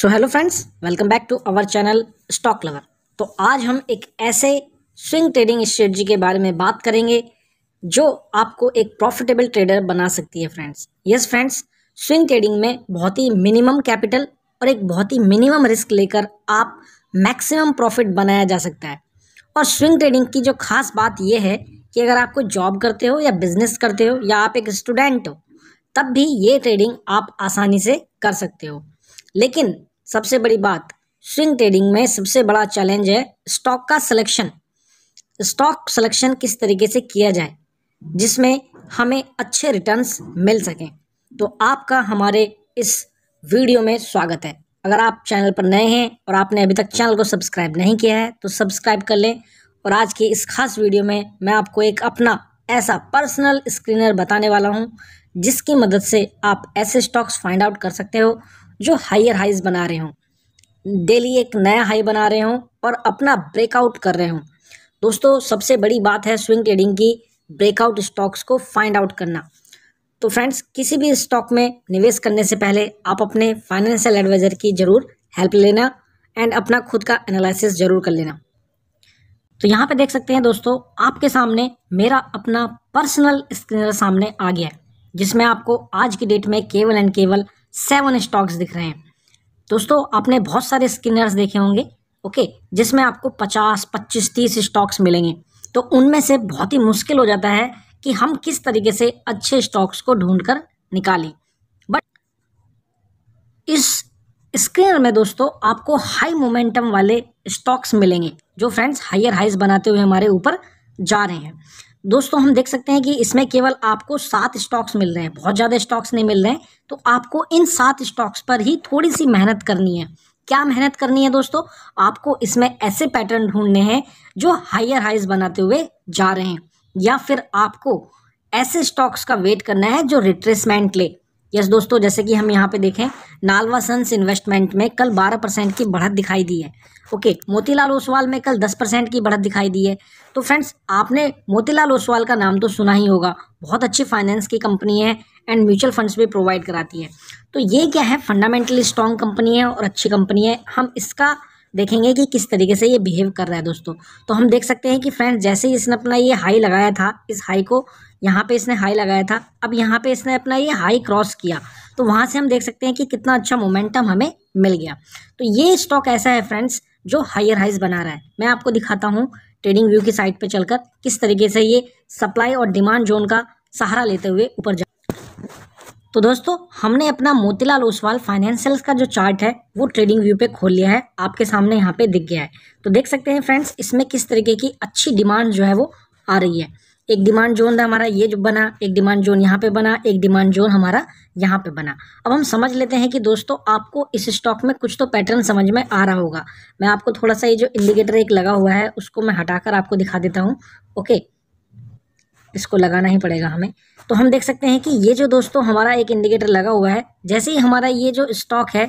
so hello friends welcome back to our channel stock lover तो आज हम एक ऐसे स्विंग ट्रेडिंग स्ट्रेटजी के बारे में बात करेंगे जो आपको एक प्रॉफिटेबल ट्रेडर बना सकती है friends yes friends swing trading में बहुत ही मिनिमम कैपिटल और एक बहुत ही मिनिमम रिस्क लेकर आप मैक्सिमम प्रॉफिट बनाया जा सकता है और स्विंग ट्रेडिंग की जो खास बात यह है कि अगर आपको जॉब करते हो या बिजनेस करते हो या आप एक स्टूडेंट हो तब भी ये ट्रेडिंग आप आसानी से कर सकते हो लेकिन सबसे बड़ी बात स्विंग ट्रेडिंग में सबसे बड़ा चैलेंज है स्टॉक का सिलेक्शन स्टॉक सिलेक्शन किस तरीके से किया जाए जिसमें हमें अच्छे रिटर्न्स मिल सकें तो आपका हमारे इस वीडियो में स्वागत है अगर आप चैनल पर नए हैं और आपने अभी तक चैनल को सब्सक्राइब नहीं किया है तो सब्सक्राइब कर लें और आज की इस खास वीडियो में मैं आपको एक अपना ऐसा पर्सनल स्क्रीनर बताने वाला हूं जिसकी मदद से आप ऐसे स्टॉक्स फाइंड आउट कर सकते हो जो हायर हाइज बना रहे हों डेली एक नया हाई बना रहे हों और अपना ब्रेकआउट कर रहे हों दोस्तों सबसे बड़ी बात है स्विंग ट्रेडिंग की ब्रेकआउट स्टॉक्स को फाइंड आउट करना तो फ्रेंड्स किसी भी स्टॉक में निवेश करने से पहले आप अपने फाइनेंशियल एडवाइज़र की ज़रूर हेल्प लेना एंड अपना खुद का एनालिसिस ज़रूर कर लेना तो यहाँ पे देख सकते हैं दोस्तों आपके सामने मेरा अपना पर्सनल स्क्रीनर सामने आ गया है जिसमें आपको आज की डेट में केवल एंड केवल सेवन स्टॉक्स दिख रहे हैं दोस्तों आपने बहुत सारे स्किनर्स देखे होंगे ओके जिसमें आपको पचास पच्चीस तीस स्टॉक्स मिलेंगे तो उनमें से बहुत ही मुश्किल हो जाता है कि हम किस तरीके से अच्छे स्टॉक्स को ढूंढ कर निकालें बट इस स्क्रीनर में दोस्तों आपको हाई मोमेंटम वाले स्टॉक्स मिलेंगे जो फ्रेंड्स हायर हाइज बनाते हुए हमारे ऊपर जा रहे हैं दोस्तों हम देख सकते हैं कि इसमें केवल आपको सात स्टॉक्स मिल रहे हैं बहुत ज़्यादा स्टॉक्स नहीं मिल रहे हैं तो आपको इन सात स्टॉक्स पर ही थोड़ी सी मेहनत करनी है क्या मेहनत करनी है दोस्तों आपको इसमें ऐसे पैटर्न ढूंढने हैं जो हायर हाइज बनाते हुए जा रहे हैं या फिर आपको ऐसे स्टॉक्स का वेट करना है जो रिट्रेसमेंट ले यस दोस्तों जैसे कि हम यहाँ पे देखें नालवा सन्स इन्वेस्टमेंट में कल 12 परसेंट की बढ़त दिखाई दी है ओके मोतीलाल ओसवाल में कल 10 परसेंट की बढ़त दिखाई दी है तो फ्रेंड्स आपने मोतीलाल ओसवाल का नाम तो सुना ही होगा बहुत अच्छी फाइनेंस की कंपनी है एंड म्यूचुअल फंड्स भी प्रोवाइड कराती है तो ये क्या है फंडामेंटली स्ट्रॉन्ग कंपनी है और अच्छी कंपनी है हम इसका देखेंगे कि किस तरीके से ये बिहेव कर रहा है दोस्तों तो हम देख सकते हैं कि फ्रेंड्स जैसे ही इसने अपना ये हाई लगाया था इस हाई को यहाँ पे इसने हाई लगाया था अब यहाँ पे इसने अपना ये हाई क्रॉस किया तो वहाँ से हम देख सकते हैं कि कितना अच्छा मोमेंटम हमें मिल गया तो ये स्टॉक ऐसा है फ्रेंड्स जो हायर हाइज बना रहा है मैं आपको दिखाता हूँ ट्रेडिंग व्यू की साइट पर चलकर किस तरीके से ये सप्लाई और डिमांड जोन का सहारा लेते हुए ऊपर जा तो दोस्तों हमने अपना मोतीलाल ओसवाल फाइनेंशियल्स का जो चार्ट है वो ट्रेडिंग व्यू पे खोल लिया है आपके सामने यहाँ पे दिख गया है तो देख सकते हैं फ्रेंड्स इसमें किस तरीके की अच्छी डिमांड जो है वो आ रही है एक डिमांड जोन था हमारा ये जो बना एक डिमांड जोन यहाँ पे बना एक डिमांड जोन हमारा यहाँ पे बना अब हम समझ लेते हैं कि दोस्तों आपको इस स्टॉक में कुछ तो पैटर्न समझ में आ रहा होगा मैं आपको थोड़ा सा ये जो इंडिकेटर एक लगा हुआ है उसको मैं हटाकर आपको दिखा देता हूँ ओके इसको लगाना ही पड़ेगा हमें तो हम देख सकते हैं कि ये जो दोस्तों हमारा एक इंडिकेटर लगा हुआ है जैसे ही हमारा ये जो स्टॉक है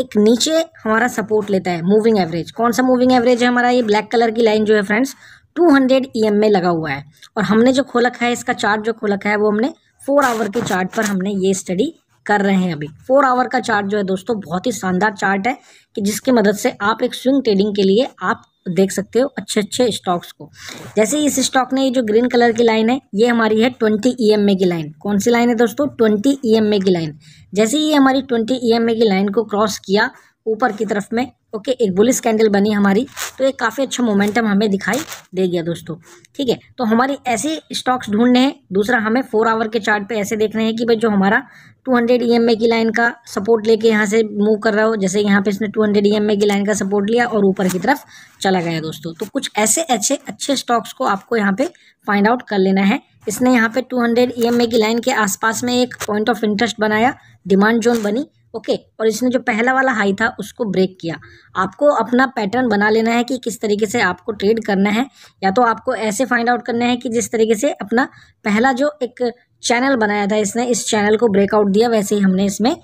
एक नीचे हमारा सपोर्ट लेता है मूविंग एवरेज कौन सा मूविंग एवरेज है हमारा ये ब्लैक कलर की लाइन जो है फ्रेंड्स 200 हंड्रेड ई में लगा हुआ है और हमने जो खोल रखा है इसका चार्ट जो खोल रखा है वो हमने फोर आवर के चार्ट पर हमने ये स्टडी कर रहे हैं अभी फोर आवर का चार्ट जो है दोस्तों बहुत ही शानदार चार्ट है कि जिसकी मदद से आप एक स्विंग ट्रेडिंग के लिए आप देख सकते हो अच्छे अच्छे स्टॉक्स को जैसे इस स्टॉक ने ये जो ग्रीन कलर की लाइन है ये हमारी है ट्वेंटी ई एम ए की लाइन कौन सी लाइन है दोस्तों ट्वेंटी ई एम ए की लाइन जैसे ही हमारी ट्वेंटी ई एम ए की लाइन को क्रॉस किया ऊपर की तरफ में ओके एक बुलिस कैंडल बनी हमारी तो एक काफ़ी अच्छा मोमेंटम हमें दिखाई दे गया दोस्तों ठीक है तो हमारी ऐसे स्टॉक्स ढूंढने हैं दूसरा हमें फोर आवर के चार्ट पे ऐसे देखने हैं कि भाई जो हमारा 200 हंड्रेड ई की लाइन का सपोर्ट लेके यहाँ से मूव कर रहा हो जैसे यहाँ पे इसने 200 हंड्रेड ई की लाइन का सपोर्ट लिया और ऊपर की तरफ चला गया दोस्तों तो कुछ ऐसे अच्छे अच्छे स्टॉक्स को आपको यहाँ पे फाइंड आउट कर लेना है इसने यहाँ पे 200 हंड्रेड ई की लाइन के आसपास में एक पॉइंट ऑफ इंटरेस्ट बनाया डिमांड जोन बनी ओके और इसने जो पहला वाला हाई था उसको ब्रेक किया आपको अपना पैटर्न बना लेना है कि किस तरीके से आपको ट्रेड करना है या तो आपको ऐसे फाइंड आउट करना है कि जिस तरीके से अपना पहला जो एक चैनल बनाया था इसने इस चैनल को ब्रेकआउट दिया वैसे ही हमने इसमें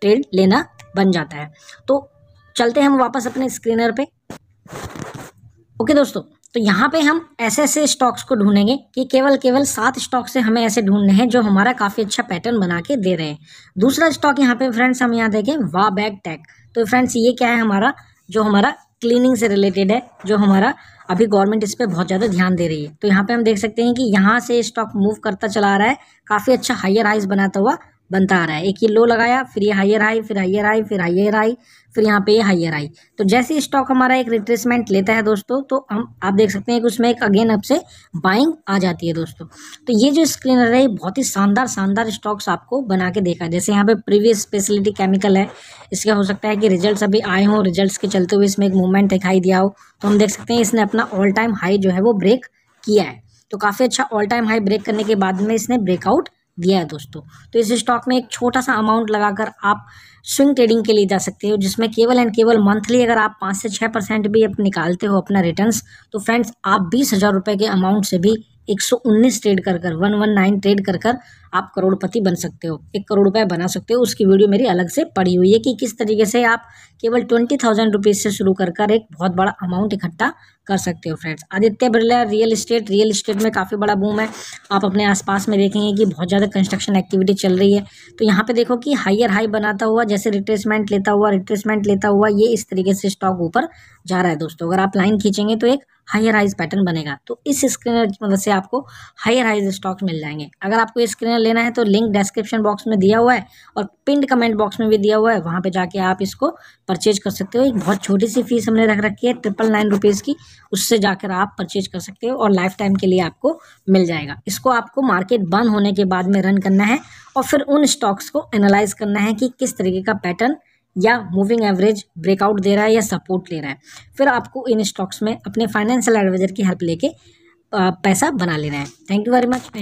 ट्रेड लेना बन जाता है तो चलते हैं हम वापस अपने स्क्रीनर पे ओके दोस्तों तो यहाँ पे हम ऐसे ऐसे स्टॉक्स को ढूंढेंगे कि केवल केवल सात स्टॉक से हमें ऐसे ढूंढने हैं जो हमारा काफ़ी अच्छा पैटर्न बना के दे रहे हैं दूसरा स्टॉक यहाँ पे फ्रेंड्स हम यहाँ देखें वा बैग टैक तो फ्रेंड्स ये क्या है हमारा जो हमारा क्लीनिंग से रिलेटेड है जो हमारा अभी गवर्नमेंट इस पर बहुत ज़्यादा ध्यान दे रही है तो यहाँ पे हम देख सकते हैं कि यहाँ से स्टॉक मूव करता चला रहा है काफ़ी अच्छा हाइयर हाइज बनाता हुआ बनता आ रहा है एक ये लो लगाया फिर ये हाइयर हाई फिर हाइयर हाई फिर हाइयर हाई फिर यहाँ पे ये हाइयर हाई तो जैसे स्टॉक हमारा एक रिट्रेसमेंट लेता है दोस्तों तो हम आप देख सकते हैं कि उसमें एक अगेन अब से बाइंग आ जाती है दोस्तों तो ये जो स्क्रीनर है बहुत ही शानदार शानदार स्टॉक्स आपको बना के देखा जैसे यहाँ पे प्रीवियस स्पेशलिटी केमिकल है इसका हो सकता है कि रिजल्ट अभी आए हों रिजल्ट के चलते हुए इसमें एक मूवमेंट दिखाई दिया हो तो हम देख सकते हैं इसने अपना ऑल टाइम हाई जो है वो ब्रेक किया है तो काफ़ी अच्छा ऑल टाइम हाई ब्रेक करने के बाद में इसने ब्रेकआउट गया है दोस्तों तो इस स्टॉक में एक छोटा सा अमाउंट लगाकर आप स्विंग ट्रेडिंग के लिए जा सकते हो जिसमें केवल एंड केवल मंथली अगर आप पाँच से छः परसेंट भी निकालते हो अपना रिटर्न्स तो फ्रेंड्स आप बीस हज़ार रुपये के अमाउंट से भी एक सौ उन्नीस ट्रेड कर कर वन वन नाइन ट्रेड कर कर आप करोड़पति बन सकते हो एक करोड़ रुपये बना सकते हो उसकी वीडियो मेरी अलग से पड़ी हुई है कि किस तरीके से आप केवल ट्वेंटी थाउजेंड रुपीज़ से शुरू कर कर एक बहुत बड़ा अमाउंट इकट्ठा कर सकते हो friends Aditya Birla real estate real estate में काफ़ी बड़ा बूम है आप अपने आसपास में देखेंगे कि बहुत ज़्यादा कंस्ट्रक्शन एक्टिविटी चल रही है तो यहाँ पे देखो कि हाइयर हाई बनाता हुआ जैसे रिट्रेसमेंट लेता हुआ रिट्रेसमेंट लेता हुआ ये इस तरीके से स्टॉक ऊपर जा रहा है दोस्तों अगर आप लाइन खींचेंगे तो एक हाइयर हाइज पैटर्न बनेगा तो इस स्क्रीनर की मदद से आपको हायर हाइज स्टॉक मिल जाएंगे अगर आपको स्क्रीनर लेना है तो लिंक डिस्क्रिप्शन बॉक्स में दिया हुआ है और पिंड कमेंट बॉक्स में भी दिया हुआ है वहाँ पे जाके आप इसको परचेज कर सकते हो एक बहुत छोटी सी फीस हमने रख रखी है ट्रिपल नाइन रुपीज़ की उससे जाकर आप परचेज कर सकते हो और लाइफ टाइम के लिए आपको मिल जाएगा इसको आपको मार्केट बंद होने के बाद में रन करना है और फिर उन स्टॉक्स को एनालाइज करना है कि किस तरीके का पैटर्न या मूविंग एवरेज ब्रेकआउट दे रहा है या सपोर्ट ले रहा है फिर आपको इन स्टॉक्स में अपने फाइनेंशियल एडवाइजर की हेल्प लेके पैसा बना लेना है थैंक यू वेरी मच